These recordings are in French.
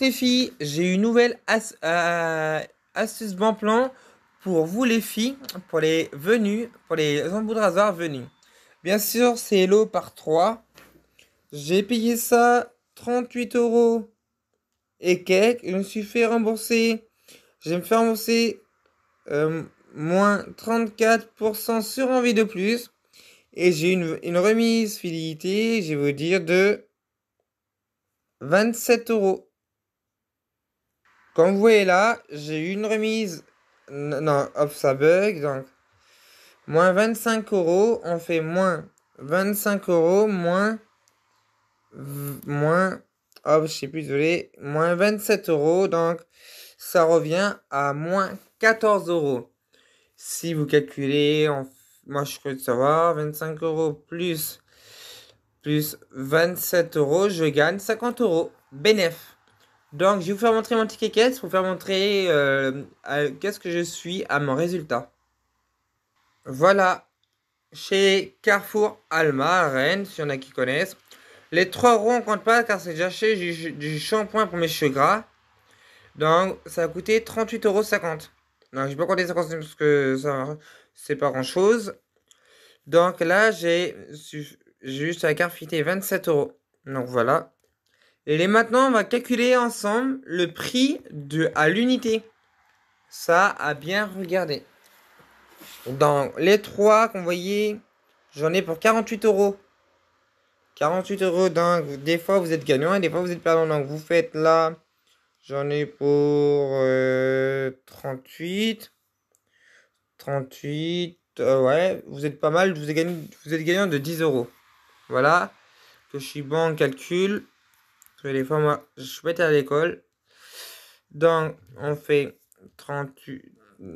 les filles, j'ai une nouvelle euh, astuce bon plan pour vous les filles, pour les venus, pour les embouts de rasoir venus. Bien sûr, c'est l'eau par 3. J'ai payé ça 38 euros et quelques. Je me suis fait rembourser. Je me fais rembourser euh, moins 34% sur envie de plus. Et j'ai une, une remise fidélité, je vais vous dire, de 27 euros. Comme vous voyez là, j'ai eu une remise. Non, hop, ça bug. Donc, moins 25 euros, on fait moins 25 euros, moins. Moins. Hop, je sais plus, désolé. Moins 27 euros. Donc, ça revient à moins 14 euros. Si vous calculez, moi je crois de savoir, 25 euros plus, plus 27 euros, je gagne 50 euros. Benef. Donc, je vais vous faire montrer mon ticket caisse pour vous faire montrer euh, qu'est-ce que je suis à mon résultat. Voilà, chez Carrefour Alma Rennes, si on a qui connaissent. Les trois euros on compte pas car c'est déjà chez du, shampoing pour mes cheveux gras. Donc, ça a coûté euros Donc, je vais pas compter 50 parce que ça, c'est pas grand chose. Donc là, j'ai juste à carfiter 27 euros. Donc voilà. Et maintenant, on va calculer ensemble le prix de à l'unité. Ça à bien regarder. Dans les trois qu'on voyait, j'en ai pour 48 euros. 48 euros, donc des fois vous êtes gagnant et des fois vous êtes perdant. Donc vous faites là, j'en ai pour 38. Euh, 38, euh, ouais, vous êtes pas mal, vous êtes, gagnant, vous êtes gagnant de 10 euros. Voilà, que je suis bon en calcul. Parce des fois, moi, je suis être à l'école. Donc, on fait 38,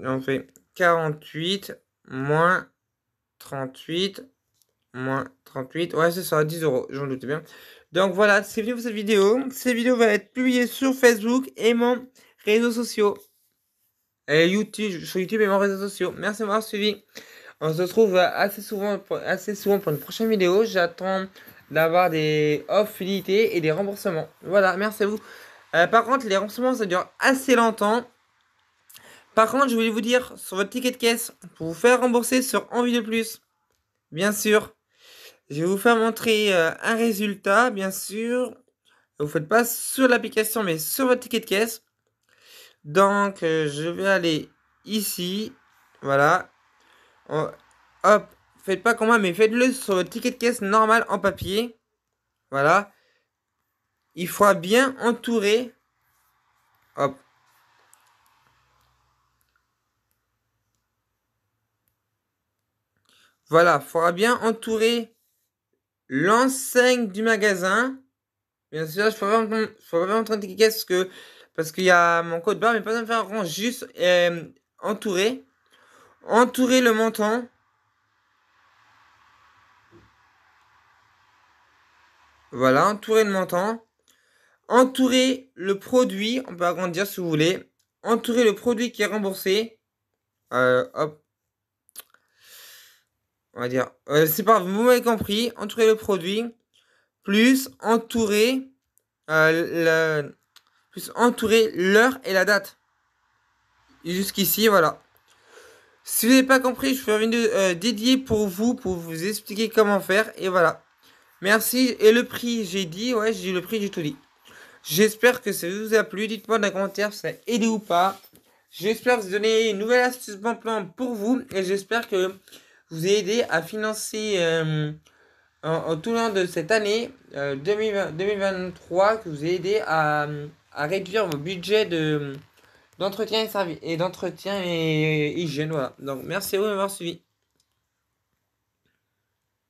on fait 48 moins 38 moins 38. Ouais, c'est ça, 10 euros, j'en doute bien. Donc voilà, c'est fini pour cette vidéo. Cette vidéo va être publiée sur Facebook et mon réseau sociaux. Et YouTube, sur YouTube et mon réseau sociaux. Merci de suivi. On se retrouve assez souvent, assez souvent pour une prochaine vidéo. J'attends d'avoir des offres fidélité et des remboursements. Voilà, merci à vous. Euh, par contre, les remboursements, ça dure assez longtemps. Par contre, je voulais vous dire, sur votre ticket de caisse, pour vous faire rembourser sur Envie de Plus, bien sûr, je vais vous faire montrer euh, un résultat, bien sûr. Vous ne faites pas sur l'application, mais sur votre ticket de caisse. Donc, euh, je vais aller ici. Voilà. Oh, hop, faites pas comme moi, mais faites-le sur votre ticket de caisse normal en papier. Voilà. Il faudra bien entourer. Hop. Voilà, il faudra bien entourer l'enseigne du magasin. Bien sûr, je pourrais vraiment entrer ticket caisse que, parce qu'il y a mon code barre, mais pas besoin de faire un rang, juste euh, entourer. Entourer le montant. Voilà, entourer le montant. Entourer le produit, on peut agrandir si vous voulez. Entourer le produit qui est remboursé. Euh, hop. On va dire, euh, c'est pas, vous m'avez compris. Entourer le produit, plus entourer, euh, plus entourer l'heure et la date. Jusqu'ici, voilà. Si vous n'avez pas compris, je fais une vidéo euh, dédiée pour vous, pour vous expliquer comment faire. Et voilà. Merci. Et le prix, j'ai dit, ouais, j'ai dit le prix, j'ai tout dit. J'espère que ça vous a plu. Dites-moi dans les commentaires ça a aidé ou pas. J'espère vous donner une nouvelle astuce bon plan pour vous. Et j'espère que vous avez aidé à financer euh, en, tout le long de cette année 2023, euh, que vous avez aidé à, réduire vos budgets de d'entretien et, et d'entretien et, et hygiène. Voilà. Donc merci à vous d'avoir suivi.